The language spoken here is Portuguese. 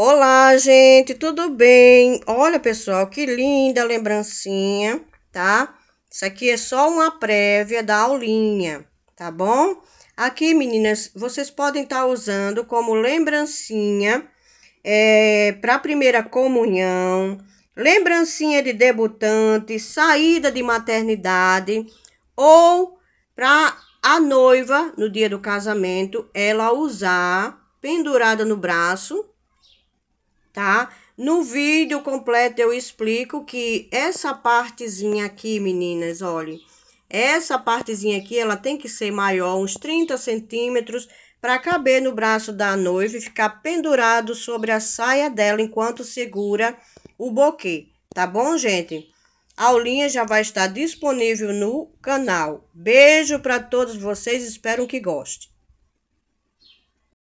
Olá, gente, tudo bem? Olha, pessoal, que linda lembrancinha, tá? Isso aqui é só uma prévia da aulinha, tá bom? Aqui, meninas, vocês podem estar tá usando como lembrancinha é, para primeira comunhão, lembrancinha de debutante, saída de maternidade ou para a noiva, no dia do casamento, ela usar pendurada no braço, tá? No vídeo completo eu explico que essa partezinha aqui, meninas, olhe. Essa partezinha aqui, ela tem que ser maior, uns 30 centímetros, para caber no braço da noiva e ficar pendurado sobre a saia dela enquanto segura o boquê, tá bom, gente? A aulinha já vai estar disponível no canal. Beijo para todos vocês, espero que gostem.